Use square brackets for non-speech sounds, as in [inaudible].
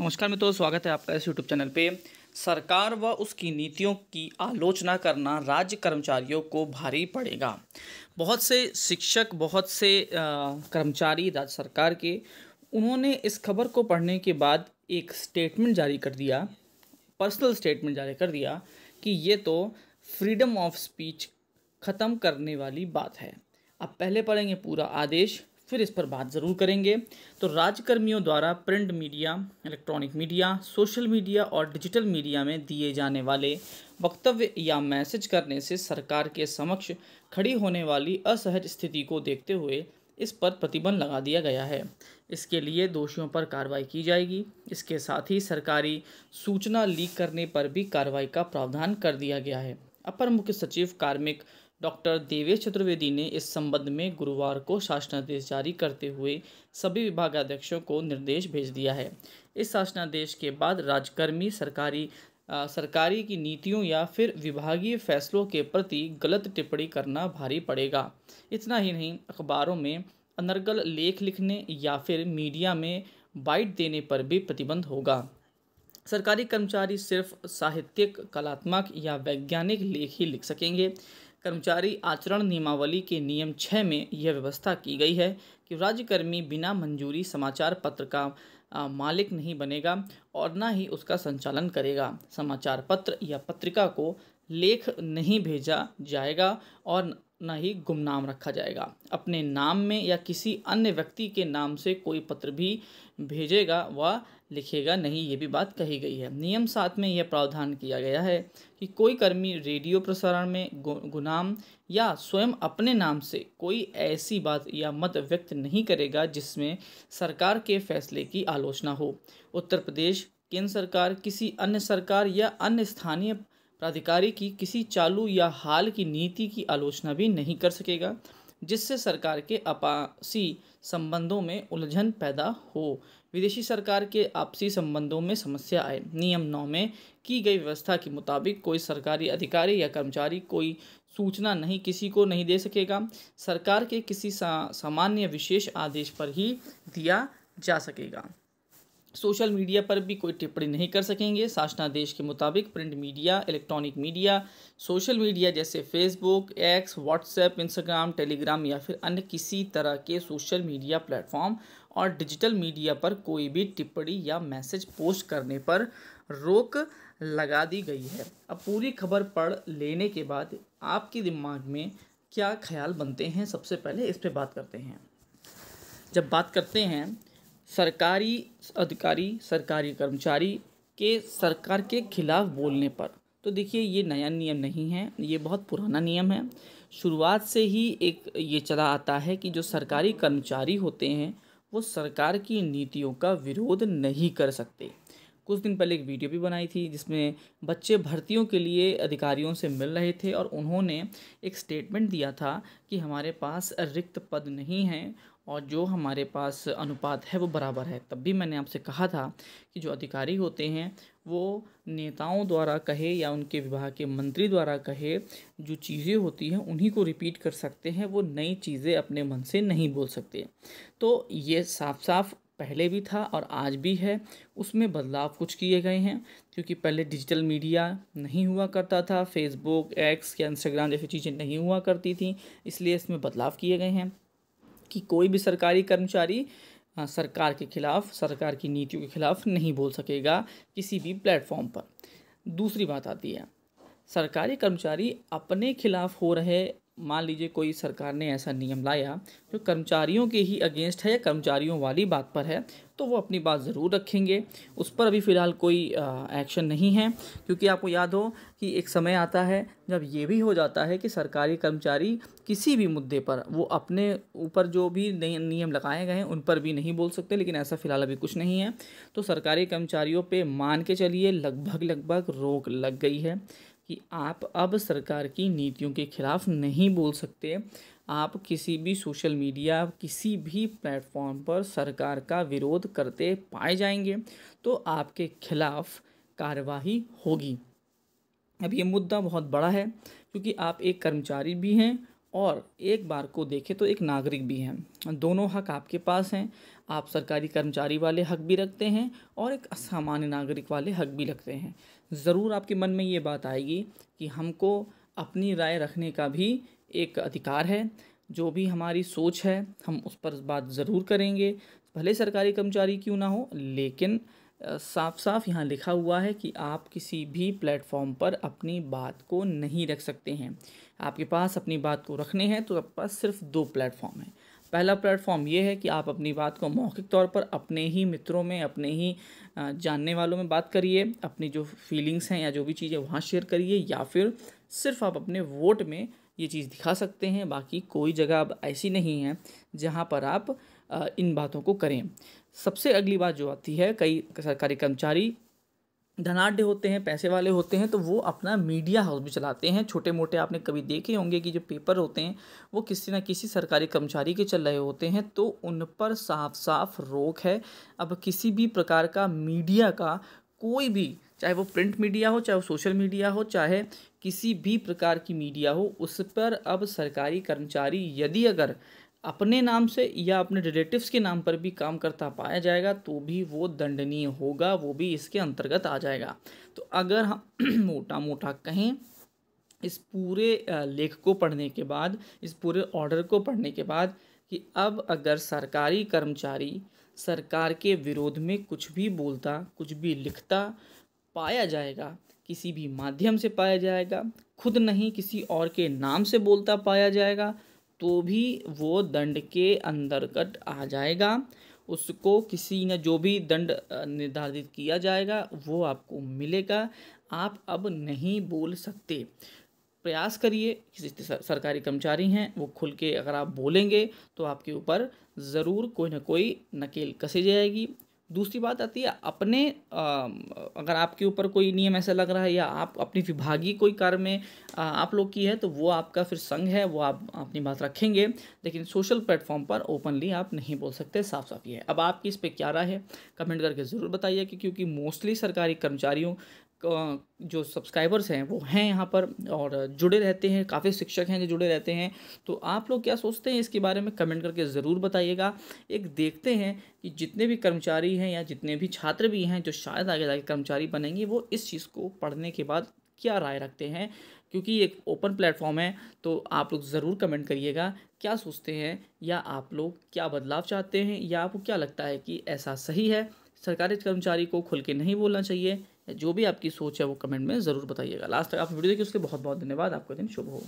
नमस्कार मित्रों स्वागत है आपका इस यूट्यूब चैनल पे सरकार व उसकी नीतियों की आलोचना करना राज्य कर्मचारियों को भारी पड़ेगा बहुत से शिक्षक बहुत से कर्मचारी राज्य सरकार के उन्होंने इस खबर को पढ़ने के बाद एक स्टेटमेंट जारी कर दिया पर्सनल स्टेटमेंट जारी कर दिया कि ये तो फ्रीडम ऑफ स्पीच ख़त्म करने वाली बात है अब पहले पढ़ेंगे पूरा आदेश फिर इस पर बात ज़रूर करेंगे तो राज्यकर्मियों द्वारा print media electronic media social media और डिजिटल मीडिया में दिए जाने वाले वक्तव्य या मैसेज करने से सरकार के समक्ष खड़ी होने वाली असहज स्थिति को देखते हुए इस पर प्रतिबंध लगा दिया गया है इसके लिए दोषियों पर कार्रवाई की जाएगी इसके साथ ही सरकारी सूचना लीक करने पर भी कार्रवाई का प्रावधान कर दिया गया है अपर मुख्य सचिव कार्मिक डॉक्टर देवेश चतुर्वेदी ने इस संबंध में गुरुवार को शासनादेश जारी करते हुए सभी विभागाध्यक्षों को निर्देश भेज दिया है इस शासनादेश के बाद राजकर्मी सरकारी आ, सरकारी की नीतियों या फिर विभागीय फैसलों के प्रति गलत टिप्पणी करना भारी पड़ेगा इतना ही नहीं अखबारों में अनर्गल लेख लिखने या फिर मीडिया में बाइट देने पर भी प्रतिबंध होगा सरकारी कर्मचारी सिर्फ साहित्यिक कलात्मक या वैज्ञानिक लेख ही लिख सकेंगे कर्मचारी आचरण नियमावली के नियम छः में यह व्यवस्था की गई है कि राज्यकर्मी बिना मंजूरी समाचार पत्र का आ, मालिक नहीं बनेगा और ना ही उसका संचालन करेगा समाचार पत्र या पत्रिका को लेख नहीं भेजा जाएगा और न ही गुमनाम रखा जाएगा अपने नाम में या किसी अन्य व्यक्ति के नाम से कोई पत्र भी भेजेगा व लिखेगा नहीं ये भी बात कही गई है नियम साथ में यह प्रावधान किया गया है कि कोई कर्मी रेडियो प्रसारण में गुनाम या स्वयं अपने नाम से कोई ऐसी बात या मत व्यक्त नहीं करेगा जिसमें सरकार के फैसले की आलोचना हो उत्तर प्रदेश केंद्र सरकार किसी अन्य सरकार या अन्य स्थानीय प्राधिकारी की किसी चालू या हाल की नीति की आलोचना भी नहीं कर सकेगा जिससे सरकार के आपासी संबंधों में उलझन पैदा हो विदेशी सरकार के आपसी संबंधों में समस्या आए नियम नौ में की गई व्यवस्था के मुताबिक कोई सरकारी अधिकारी या कर्मचारी कोई सूचना नहीं किसी को नहीं दे सकेगा सरकार के किसी सा, सामान्य विशेष आदेश पर ही दिया जा सकेगा सोशल मीडिया पर भी कोई टिप्पणी नहीं कर सकेंगे शासनादेश के मुताबिक print media electronic media social media जैसे Facebook X WhatsApp Instagram Telegram या फिर अन्य किसी तरह के सोशल मीडिया प्लेटफॉर्म और डिजिटल मीडिया पर कोई भी टिप्पणी या मैसेज पोस्ट करने पर रोक लगा दी गई है अब पूरी खबर पढ़ लेने के बाद आपके दिमाग में क्या ख्याल बनते हैं सबसे पहले इस पर बात करते हैं जब बात करते हैं सरकारी अधिकारी सरकारी कर्मचारी के सरकार के खिलाफ बोलने पर तो देखिए ये नया नियम नहीं है ये बहुत पुराना नियम है शुरुआत से ही एक ये चला आता है कि जो सरकारी कर्मचारी होते हैं वो सरकार की नीतियों का विरोध नहीं कर सकते कुछ दिन पहले एक वीडियो भी बनाई थी जिसमें बच्चे भर्तियों के लिए अधिकारियों से मिल रहे थे और उन्होंने एक स्टेटमेंट दिया था कि हमारे पास रिक्त पद नहीं हैं और जो हमारे पास अनुपात है वो बराबर है तब भी मैंने आपसे कहा था कि जो अधिकारी होते हैं वो नेताओं द्वारा कहे या उनके विभाग के मंत्री द्वारा कहे जो चीज़ें होती हैं उन्हीं को रिपीट कर सकते हैं वो नई चीज़ें अपने मन से नहीं बोल सकते तो ये साफ साफ पहले भी था और आज भी है उसमें बदलाव कुछ किए गए हैं क्योंकि पहले डिजिटल मीडिया नहीं हुआ करता था फेसबुक एक्स या इंस्टाग्राम जैसी चीज़ें नहीं हुआ करती थी इसलिए इसमें बदलाव किए गए हैं कि कोई भी सरकारी कर्मचारी सरकार के खिलाफ सरकार की नीतियों के खिलाफ नहीं बोल सकेगा किसी भी प्लेटफॉर्म पर दूसरी बात आती है सरकारी कर्मचारी अपने खिलाफ हो रहे मान लीजिए कोई सरकार ने ऐसा नियम लाया जो कर्मचारियों के ही अगेंस्ट है या कर्मचारियों वाली बात पर है तो वो अपनी बात ज़रूर रखेंगे उस पर अभी फ़िलहाल कोई एक्शन नहीं है क्योंकि आपको याद हो कि एक समय आता है जब ये भी हो जाता है कि सरकारी कर्मचारी किसी भी मुद्दे पर वो अपने ऊपर जो भी नियम लगाए गए हैं उन पर भी नहीं बोल सकते लेकिन ऐसा फ़िलहाल अभी कुछ नहीं है तो सरकारी कर्मचारियों पर मान के चलिए लगभग लगभग रोक लग गई है कि आप अब सरकार की नीतियों के खिलाफ नहीं बोल सकते आप किसी भी सोशल मीडिया किसी भी प्लेटफॉर्म पर सरकार का विरोध करते पाए जाएंगे तो आपके खिलाफ कार्यवाही होगी अब ये मुद्दा बहुत बड़ा है क्योंकि आप एक कर्मचारी भी हैं और एक बार को देखें तो एक नागरिक भी हैं दोनों हक आपके पास हैं आप सरकारी कर्मचारी वाले हक भी रखते हैं और एक सामान्य नागरिक वाले हक भी रखते हैं ज़रूर आपके मन में ये बात आएगी कि हमको अपनी राय रखने का भी एक अधिकार है जो भी हमारी सोच है हम उस पर बात ज़रूर करेंगे भले सरकारी कर्मचारी क्यों ना हो लेकिन साफ साफ यहाँ लिखा हुआ है कि आप किसी भी प्लेटफॉर्म पर अपनी बात को नहीं रख सकते हैं आपके पास अपनी बात को रखने हैं तो आपके पास सिर्फ दो प्लेटफॉर्म हैं पहला प्लेटफॉर्म ये है कि आप अपनी बात को मौखिक तौर पर अपने ही मित्रों में अपने ही जानने वालों में बात करिए अपनी जो फीलिंग्स हैं या जो भी चीज़ें वहाँ शेयर करिए या फिर सिर्फ आप अपने वोट में ये चीज़ दिखा सकते हैं बाकी कोई जगह अब ऐसी नहीं है जहाँ पर आप इन बातों को करें सबसे अगली बात जो आती है कई सरकारी कर्मचारी धनाढ़ होते हैं पैसे वाले होते हैं तो वो अपना मीडिया हाउस भी चलाते हैं छोटे मोटे आपने कभी देखे होंगे कि जो पेपर होते हैं वो किसी ना किसी सरकारी कर्मचारी के चल रहे होते हैं तो उन पर साफ साफ रोक है अब किसी भी प्रकार का मीडिया का कोई भी चाहे वो प्रिंट मीडिया हो चाहे वो सोशल मीडिया हो चाहे किसी भी प्रकार की मीडिया हो उस पर अब सरकारी कर्मचारी यदि अगर अपने नाम से या अपने रिलेटिव्स के नाम पर भी काम करता पाया जाएगा तो भी वो दंडनीय होगा वो भी इसके अंतर्गत आ जाएगा तो अगर हम [clears throat] मोटा मोटा कहें इस पूरे लेख को पढ़ने के बाद इस पूरे ऑर्डर को पढ़ने के बाद कि अब अगर सरकारी कर्मचारी सरकार के विरोध में कुछ भी बोलता कुछ भी लिखता पाया जाएगा किसी भी माध्यम से पाया जाएगा खुद नहीं किसी और के नाम से बोलता पाया जाएगा तो भी वो दंड के अंतर्गत आ जाएगा उसको किसी ने जो भी दंड निर्धारित किया जाएगा वो आपको मिलेगा आप अब नहीं बोल सकते प्रयास करिए किसी सरकारी कर्मचारी हैं वो खुल के अगर आप बोलेंगे तो आपके ऊपर ज़रूर कोई ना कोई नकेल कसी जाएगी दूसरी बात आती है अपने अगर आपके ऊपर कोई नियम ऐसा लग रहा है या आप अपनी विभागीय कोई कार्य में आप लोग की है तो वो आपका फिर संघ है वो आप अपनी बात रखेंगे लेकिन सोशल प्लेटफॉर्म पर ओपनली आप नहीं बोल सकते साफ साफ ये है अब आपकी इस पर क्या राय है कमेंट करके ज़रूर बताइए कि क्योंकि मोस्टली सरकारी कर्मचारियों जो सब्सक्राइबर्स हैं वो हैं यहाँ पर और जुड़े रहते हैं काफ़ी शिक्षक हैं जो जुड़े रहते हैं तो आप लोग क्या सोचते हैं इसके बारे में कमेंट करके ज़रूर बताइएगा एक देखते हैं कि जितने भी कर्मचारी हैं या जितने भी छात्र भी हैं जो शायद आगे जाके कर्मचारी बनेंगे वो इस चीज़ को पढ़ने के बाद क्या राय रखते हैं क्योंकि एक ओपन प्लेटफॉर्म है तो आप लोग ज़रूर कमेंट करिएगा क्या सोचते हैं या आप लोग क्या बदलाव चाहते हैं या आपको क्या लगता है कि ऐसा सही है सरकारी कर्मचारी को खुल के नहीं बोलना चाहिए जो भी आपकी सोच है वो कमेंट में ज़रूर बताइएगा लास्ट तक आप वीडियो देखिए उसके बहुत बहुत धन्यवाद आपका दिन शुभ हो